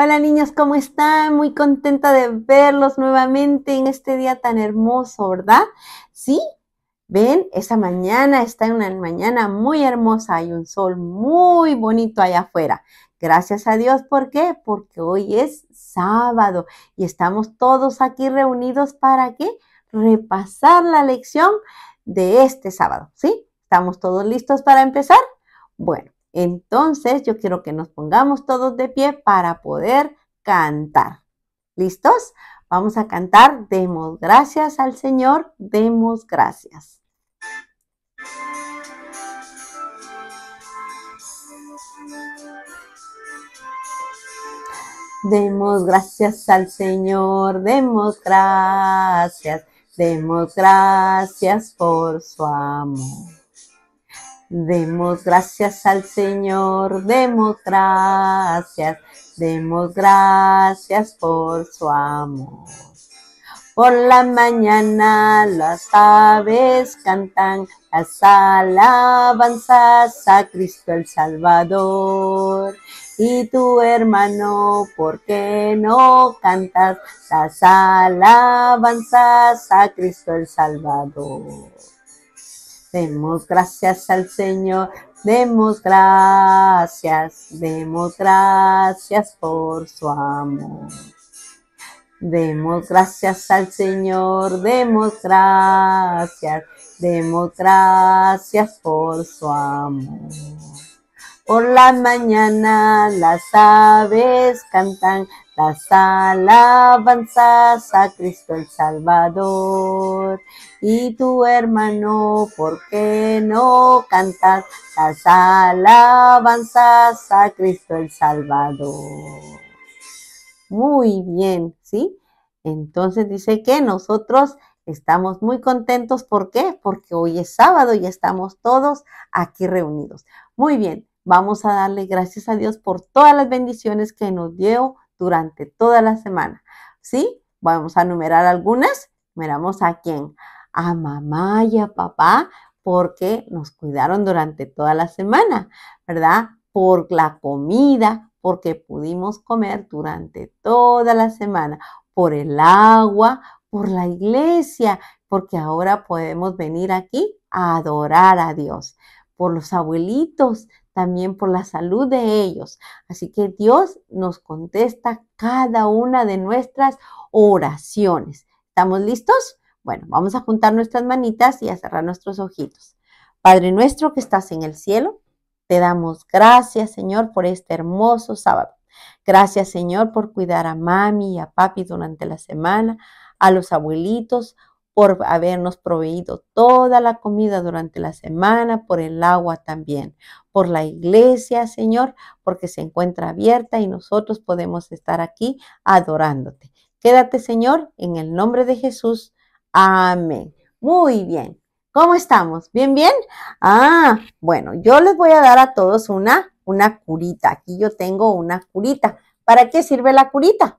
Hola niños, ¿cómo están? Muy contenta de verlos nuevamente en este día tan hermoso, ¿verdad? Sí, ven, esa mañana está en una mañana muy hermosa, hay un sol muy bonito allá afuera. Gracias a Dios, ¿por qué? Porque hoy es sábado y estamos todos aquí reunidos para qué? Repasar la lección de este sábado, ¿sí? ¿Estamos todos listos para empezar? Bueno, entonces yo quiero que nos pongamos todos de pie para poder cantar. ¿Listos? Vamos a cantar. Demos gracias al Señor. Demos gracias. Demos gracias al Señor, demos gracias, demos gracias por su amor. Demos gracias al Señor, demos gracias, demos gracias por su amor. Por la mañana las aves cantan las alabanzas a Cristo el Salvador. Y tu hermano, ¿por qué no cantas las alabanzas a Cristo el Salvador? Demos gracias al Señor, demos gracias, demos gracias por su amor. Demos gracias al Señor, demos gracias, demos gracias por su amor. Por la mañana las aves cantan las alabanzas a Cristo el Salvador. Y tu hermano, ¿por qué no cantas las alabanzas a Cristo el Salvador? Muy bien, ¿sí? Entonces dice que nosotros estamos muy contentos. ¿Por qué? Porque hoy es sábado y estamos todos aquí reunidos. Muy bien. Vamos a darle gracias a Dios por todas las bendiciones que nos dio durante toda la semana. ¿Sí? Vamos a numerar algunas. Numeramos a quién? A mamá y a papá porque nos cuidaron durante toda la semana, ¿verdad? Por la comida, porque pudimos comer durante toda la semana, por el agua, por la iglesia, porque ahora podemos venir aquí a adorar a Dios, por los abuelitos también por la salud de ellos. Así que Dios nos contesta cada una de nuestras oraciones. ¿Estamos listos? Bueno, vamos a juntar nuestras manitas y a cerrar nuestros ojitos. Padre nuestro que estás en el cielo, te damos gracias, Señor, por este hermoso sábado. Gracias, Señor, por cuidar a mami y a papi durante la semana, a los abuelitos, por habernos proveído toda la comida durante la semana, por el agua también, por la iglesia, Señor, porque se encuentra abierta y nosotros podemos estar aquí adorándote. Quédate, Señor, en el nombre de Jesús. Amén. Muy bien. ¿Cómo estamos? ¿Bien, bien? Ah, bueno, yo les voy a dar a todos una, una curita. Aquí yo tengo una curita. ¿Para qué sirve la curita?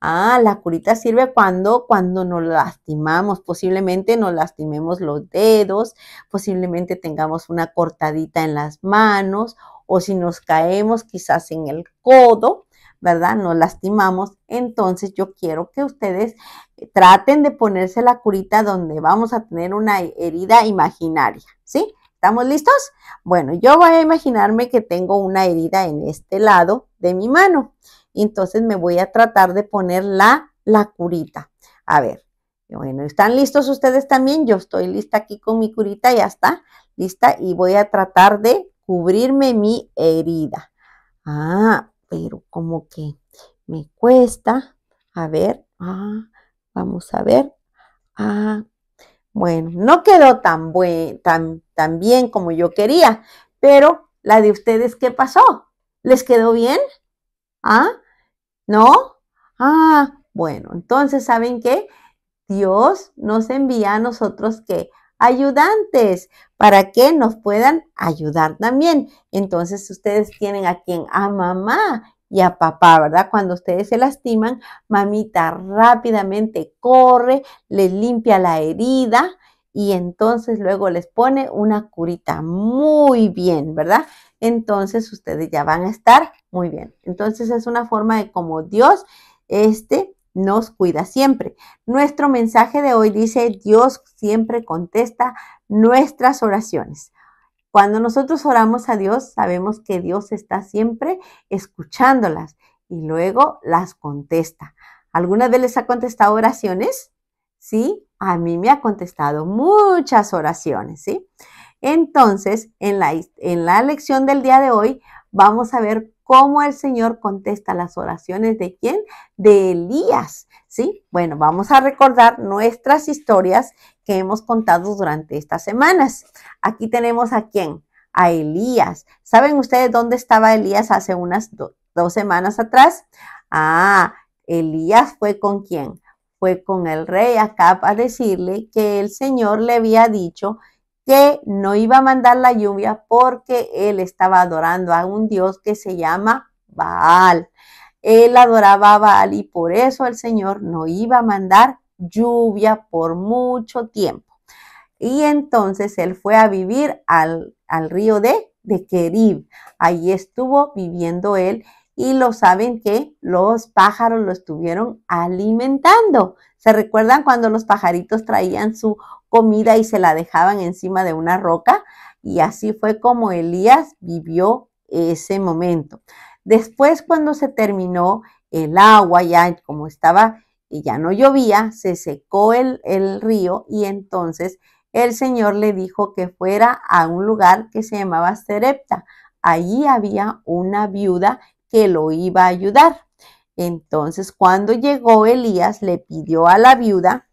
Ah, la curita sirve cuando, cuando nos lastimamos, posiblemente nos lastimemos los dedos, posiblemente tengamos una cortadita en las manos o si nos caemos quizás en el codo, ¿verdad? Nos lastimamos. Entonces yo quiero que ustedes eh, traten de ponerse la curita donde vamos a tener una herida imaginaria, ¿sí? ¿Estamos listos? Bueno, yo voy a imaginarme que tengo una herida en este lado de mi mano y entonces me voy a tratar de poner la, la curita. A ver, bueno, ¿están listos ustedes también? Yo estoy lista aquí con mi curita, ya está lista y voy a tratar de cubrirme mi herida. Ah, pero como que me cuesta. A ver, ah, vamos a ver. Ah, bueno, no quedó tan, buen, tan, tan bien como yo quería, pero la de ustedes, ¿qué pasó? ¿Les quedó bien? ¿Ah? ¿No? Ah, bueno, entonces, ¿saben qué? Dios nos envía a nosotros que ayudantes para que nos puedan ayudar también. Entonces ustedes tienen a quien, a mamá y a papá, ¿verdad? Cuando ustedes se lastiman, mamita rápidamente corre, les limpia la herida y entonces luego les pone una curita. Muy bien, ¿verdad? entonces ustedes ya van a estar muy bien. Entonces es una forma de como Dios, este nos cuida siempre. Nuestro mensaje de hoy dice, Dios siempre contesta nuestras oraciones. Cuando nosotros oramos a Dios, sabemos que Dios está siempre escuchándolas y luego las contesta. ¿Alguna vez les ha contestado oraciones? Sí, a mí me ha contestado muchas oraciones, ¿sí? Entonces, en la, en la lección del día de hoy, vamos a ver cómo el Señor contesta las oraciones de quién? De Elías, ¿sí? Bueno, vamos a recordar nuestras historias que hemos contado durante estas semanas. Aquí tenemos a quién? A Elías. ¿Saben ustedes dónde estaba Elías hace unas dos semanas atrás? Ah, Elías fue con quién? Fue con el rey Acab a decirle que el Señor le había dicho que no iba a mandar la lluvia porque él estaba adorando a un dios que se llama Baal. Él adoraba a Baal y por eso el Señor no iba a mandar lluvia por mucho tiempo. Y entonces él fue a vivir al, río de, de Kerib. ahí estuvo viviendo él y lo saben que los pájaros lo estuvieron alimentando. ¿Se recuerdan cuando los pajaritos traían su comida y se la dejaban encima de una roca? Y así fue como Elías vivió ese momento. Después cuando se terminó el agua, ya como estaba y ya no llovía, se secó el, el río y entonces el Señor le dijo que fuera a un lugar que se llamaba Serepta. Allí había una viuda que lo iba a ayudar. Entonces, cuando llegó Elías, le pidió a la viuda,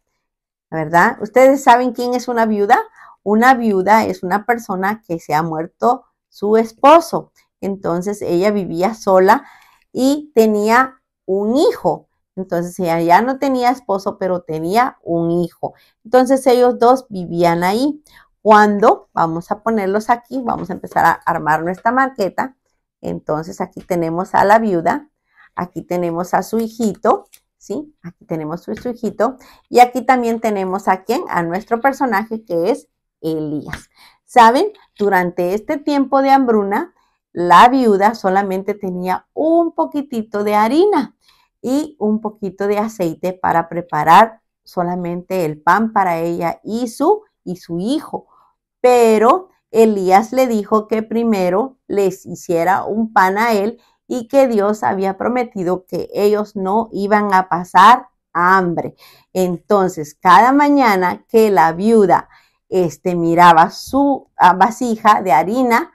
¿verdad? ¿Ustedes saben quién es una viuda? Una viuda es una persona que se ha muerto su esposo. Entonces, ella vivía sola y tenía un hijo. Entonces, ella ya no tenía esposo, pero tenía un hijo. Entonces, ellos dos vivían ahí. Cuando, vamos a ponerlos aquí, vamos a empezar a armar nuestra marqueta. Entonces aquí tenemos a la viuda, aquí tenemos a su hijito, ¿sí? Aquí tenemos a su hijito y aquí también tenemos a quién, a nuestro personaje que es Elías. ¿Saben? Durante este tiempo de hambruna, la viuda solamente tenía un poquitito de harina y un poquito de aceite para preparar solamente el pan para ella y su, y su hijo. Pero Elías le dijo que primero les hiciera un pan a él y que Dios había prometido que ellos no iban a pasar hambre. Entonces, cada mañana que la viuda este, miraba su ah, vasija de harina,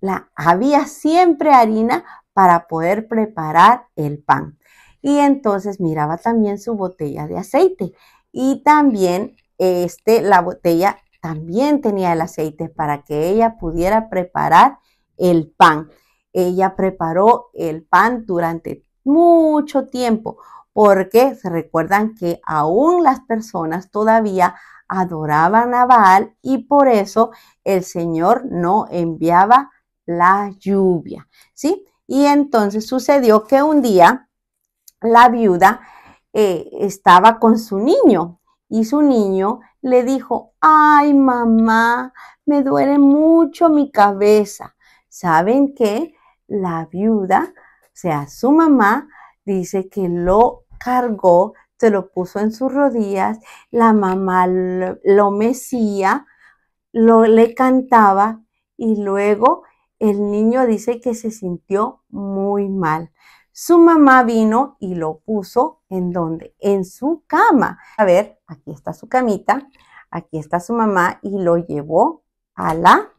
la, había siempre harina para poder preparar el pan. Y entonces miraba también su botella de aceite y también este, la botella también tenía el aceite para que ella pudiera preparar el pan. Ella preparó el pan durante mucho tiempo porque se recuerdan que aún las personas todavía adoraban a Baal y por eso el Señor no enviaba la lluvia, ¿sí? Y entonces sucedió que un día la viuda eh, estaba con su niño y su niño le dijo, ay mamá, me duele mucho mi cabeza. ¿Saben qué? La viuda, o sea, su mamá, dice que lo cargó, se lo puso en sus rodillas, la mamá lo, mecía, lo, le cantaba y luego el niño dice que se sintió muy mal. Su mamá vino y lo puso en donde? En su cama. A ver, Aquí está su camita, aquí está su mamá y lo llevó a la,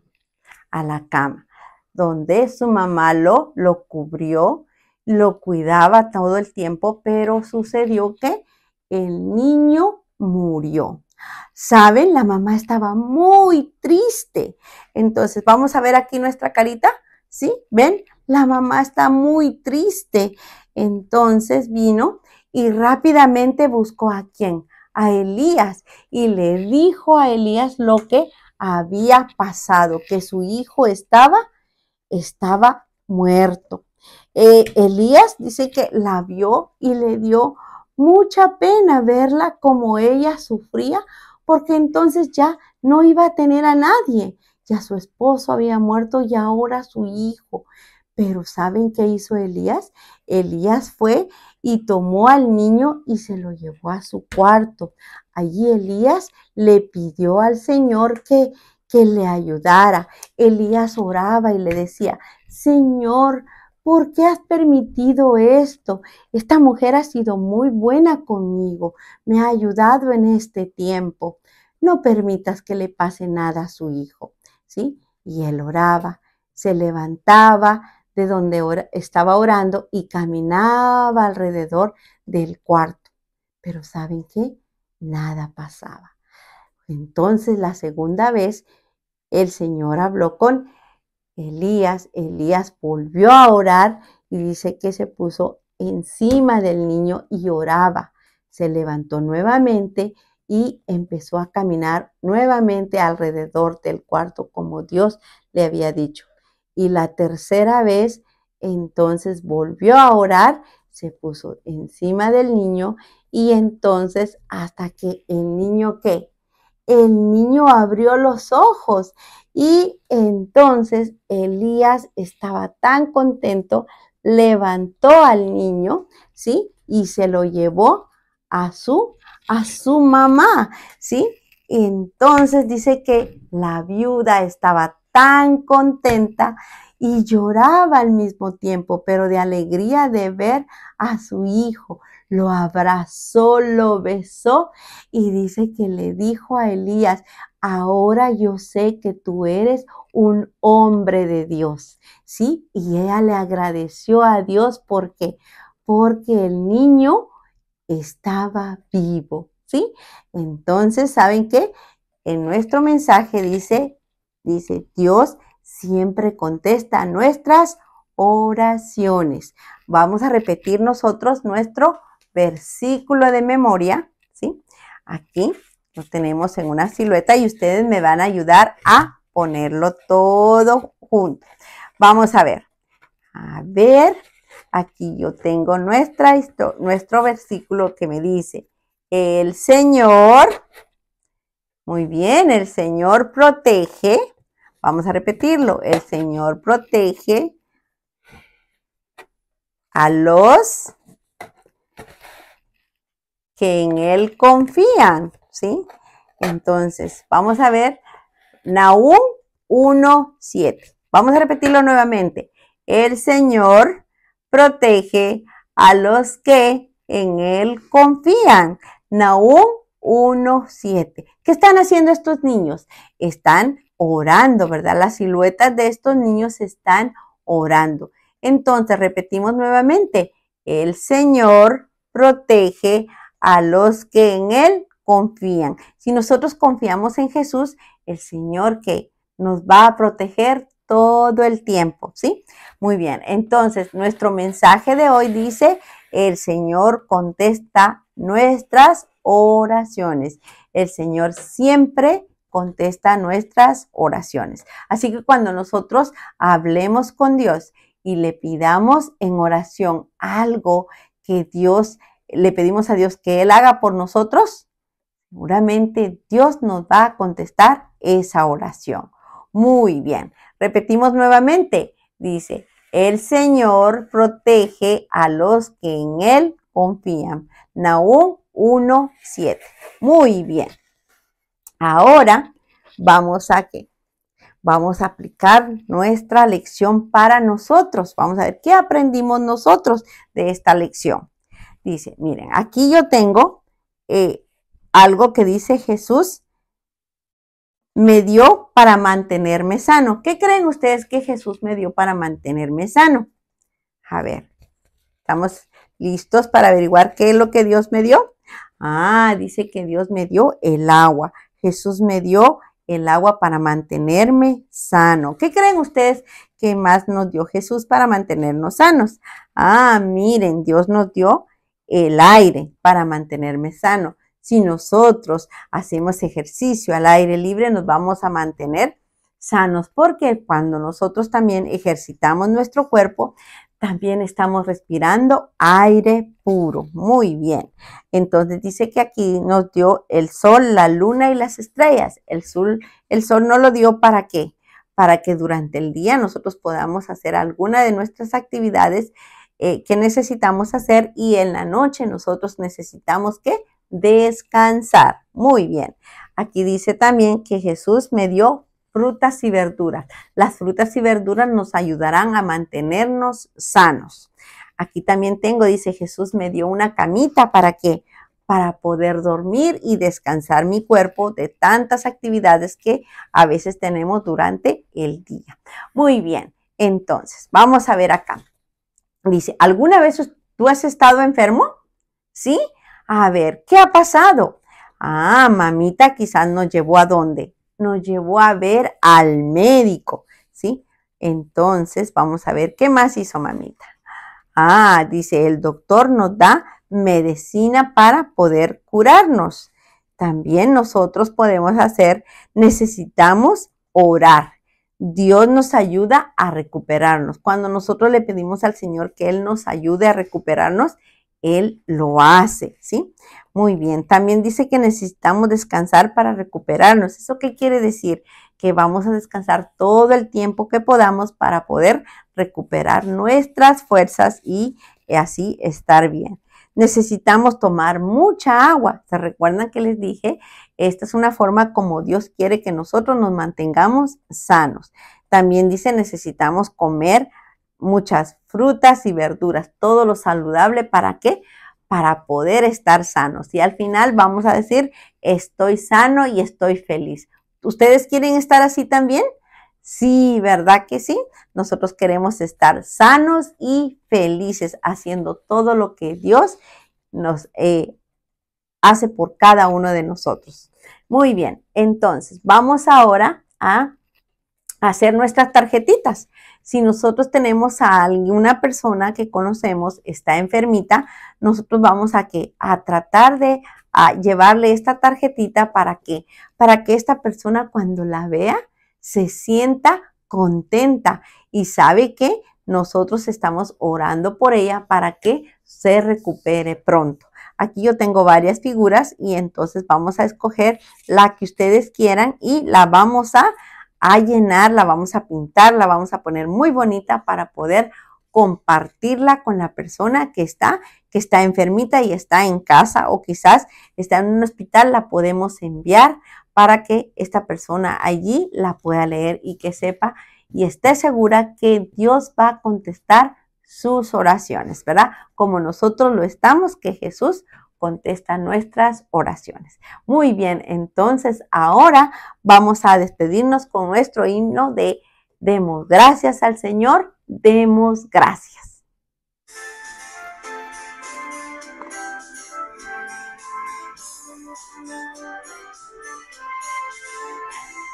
a la cama, donde su mamá lo, lo cubrió, lo cuidaba todo el tiempo, pero sucedió que el niño murió. ¿Saben? La mamá estaba muy triste. Entonces, vamos a ver aquí nuestra carita. ¿Sí? ¿Ven? La mamá está muy triste. Entonces vino y rápidamente buscó a quién? a Elías y le dijo a Elías lo que había pasado, que su hijo estaba, estaba muerto. Eh, Elías dice que la vio y le dio mucha pena verla como ella sufría, porque entonces ya no iba a tener a nadie. Ya su esposo había muerto y ahora su hijo. Pero ¿saben qué hizo Elías? Elías fue y tomó al niño y se lo llevó a su cuarto. Allí Elías le pidió al Señor que, que le ayudara. Elías oraba y le decía, Señor, ¿por qué has permitido esto? Esta mujer ha sido muy buena conmigo, me ha ayudado en este tiempo. No permitas que le pase nada a su hijo. ¿Sí? Y él oraba, se levantaba, donde estaba orando y caminaba alrededor del cuarto. Pero ¿saben qué? Nada pasaba. Entonces la segunda vez el Señor habló con Elías. Elías volvió a orar y dice que se puso encima del niño y oraba. Se levantó nuevamente y empezó a caminar nuevamente alrededor del cuarto como Dios le había dicho. Y la tercera vez, entonces volvió a orar, se puso encima del niño y entonces hasta que el niño qué? El niño abrió los ojos y entonces Elías estaba tan contento, levantó al niño, ¿sí? Y se lo llevó a su a su mamá, ¿sí? Entonces dice que la viuda estaba tan contenta y lloraba al mismo tiempo, pero de alegría de ver a su hijo. Lo abrazó, lo besó y dice que le dijo a Elías, ahora yo sé que tú eres un hombre de Dios, ¿sí? Y ella le agradeció a Dios porque, porque el niño estaba vivo, ¿sí? Entonces, ¿saben qué? En nuestro mensaje dice Dice, Dios siempre contesta nuestras oraciones. Vamos a repetir nosotros nuestro versículo de memoria, ¿sí? Aquí lo tenemos en una silueta y ustedes me van a ayudar a ponerlo todo junto. Vamos a ver. A ver, aquí yo tengo nuestra, nuestro versículo que me dice, el Señor muy bien, el Señor protege. Vamos a repetirlo. El Señor protege a los que en Él confían, ¿sí? Entonces, vamos a ver Nahum 1.7. Vamos a repetirlo nuevamente. El Señor protege a los que en Él confían. Nahum 1.7. ¿Qué están haciendo estos niños? Están orando, ¿verdad? Las siluetas de estos niños están orando. Entonces, repetimos nuevamente, el Señor protege a los que en Él confían. Si nosotros confiamos en Jesús, el Señor que nos va a proteger todo el tiempo, ¿sí? Muy bien, entonces nuestro mensaje de hoy dice, el Señor contesta nuestras oraciones. El Señor siempre contesta nuestras oraciones. Así que cuando nosotros hablemos con Dios y le pidamos en oración algo que Dios, le pedimos a Dios que Él haga por nosotros, seguramente Dios nos va a contestar esa oración. Muy bien, repetimos nuevamente. Dice, el Señor protege a los que en Él confían. Nahum 1, 7. Muy bien. Ahora vamos a qué? Vamos a aplicar nuestra lección para nosotros. Vamos a ver qué aprendimos nosotros de esta lección. Dice, miren, aquí yo tengo eh, algo que dice Jesús me dio para mantenerme sano. ¿Qué creen ustedes que Jesús me dio para mantenerme sano? A ver, ¿estamos listos para averiguar qué es lo que Dios me dio? Ah, dice que Dios me dio el agua. Jesús me dio el agua para mantenerme sano. ¿Qué creen ustedes que más nos dio Jesús para mantenernos sanos? Ah, miren, Dios nos dio el aire para mantenerme sano. Si nosotros hacemos ejercicio al aire libre, nos vamos a mantener sanos porque cuando nosotros también ejercitamos nuestro cuerpo, también estamos respirando aire puro. Muy bien. Entonces dice que aquí nos dio el sol, la luna y las estrellas. El sol, el sol no lo dio para qué? Para que durante el día nosotros podamos hacer alguna de nuestras actividades eh, que necesitamos hacer y en la noche nosotros necesitamos que descansar. Muy bien. Aquí dice también que Jesús me dio frutas y verduras. Las frutas y verduras nos ayudarán a mantenernos sanos. Aquí también tengo, dice Jesús, me dio una camita para que para poder dormir y descansar mi cuerpo de tantas actividades que a veces tenemos durante el día. Muy bien, entonces, vamos a ver acá. Dice, ¿alguna vez tú has estado enfermo? ¿Sí? A ver, ¿qué ha pasado? Ah, mamita quizás nos llevó a dónde? nos llevó a ver al médico, ¿sí? Entonces, vamos a ver qué más hizo mamita. Ah, dice, el doctor nos da medicina para poder curarnos. También nosotros podemos hacer, necesitamos orar. Dios nos ayuda a recuperarnos. Cuando nosotros le pedimos al Señor que Él nos ayude a recuperarnos, él lo hace, ¿sí? Muy bien, también dice que necesitamos descansar para recuperarnos. ¿Eso qué quiere decir? Que vamos a descansar todo el tiempo que podamos para poder recuperar nuestras fuerzas y así estar bien. Necesitamos tomar mucha agua. ¿Se recuerdan que les dije? Esta es una forma como Dios quiere que nosotros nos mantengamos sanos. También dice necesitamos comer muchas frutas y verduras, todo lo saludable, ¿para qué? Para poder estar sanos. Y al final vamos a decir, estoy sano y estoy feliz. ¿Ustedes quieren estar así también? Sí, ¿verdad que sí? Nosotros queremos estar sanos y felices haciendo todo lo que Dios nos eh, hace por cada uno de nosotros. Muy bien, entonces vamos ahora a hacer nuestras tarjetitas. Si nosotros tenemos a alguna persona que conocemos está enfermita, nosotros vamos a que a tratar de llevarle esta tarjetita para que para que esta persona cuando la vea se sienta contenta y sabe que nosotros estamos orando por ella para que se recupere pronto. Aquí yo tengo varias figuras y entonces vamos a escoger la que ustedes quieran y la vamos a a llenar, vamos a pintarla, la vamos a poner muy bonita para poder compartirla con la persona que está, que está enfermita y está en casa o quizás está en un hospital, la podemos enviar para que esta persona allí la pueda leer y que sepa y esté segura que Dios va a contestar sus oraciones, ¿verdad? Como nosotros lo estamos, que Jesús contesta nuestras oraciones. Muy bien, entonces ahora vamos a despedirnos con nuestro himno de Demos gracias al Señor, demos gracias.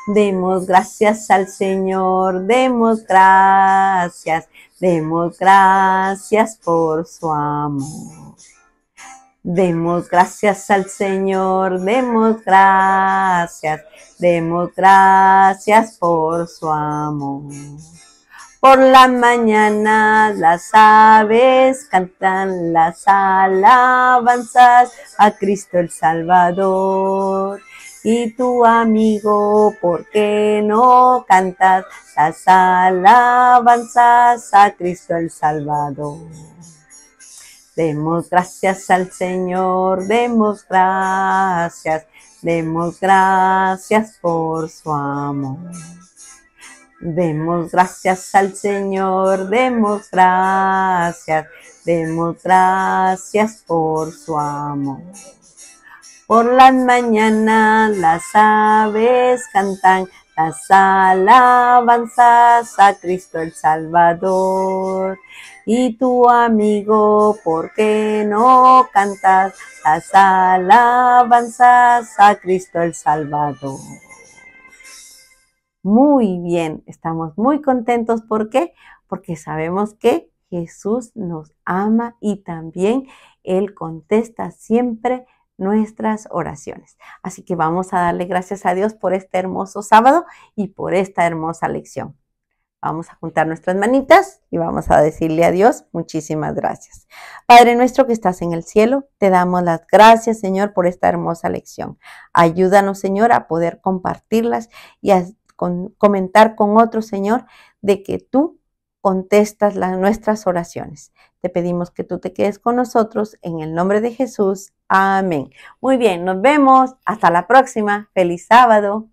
Demos gracias al Señor, demos gracias, demos gracias por su amor. Demos gracias al Señor, demos gracias, demos gracias por su amor. Por la mañana las aves cantan las alabanzas a Cristo el Salvador. Y tu amigo, ¿por qué no cantas las alabanzas a Cristo el Salvador? Demos gracias al Señor, demos gracias, demos gracias por su amor. Demos gracias al Señor, demos gracias, demos gracias por su amor. Por las mañanas las aves cantan, las alabanzas a Cristo el Salvador. Y tu amigo, ¿por qué no cantas las alabanzas a Cristo el Salvador? Muy bien, estamos muy contentos. ¿Por qué? Porque sabemos que Jesús nos ama y también Él contesta siempre nuestras oraciones. Así que vamos a darle gracias a Dios por este hermoso sábado y por esta hermosa lección. Vamos a juntar nuestras manitas y vamos a decirle a Dios muchísimas gracias. Padre nuestro que estás en el cielo, te damos las gracias, Señor, por esta hermosa lección. Ayúdanos, Señor, a poder compartirlas y a comentar con otro Señor, de que tú contestas las, nuestras oraciones. Te pedimos que tú te quedes con nosotros en el nombre de Jesús. Amén. Muy bien, nos vemos. Hasta la próxima. Feliz sábado.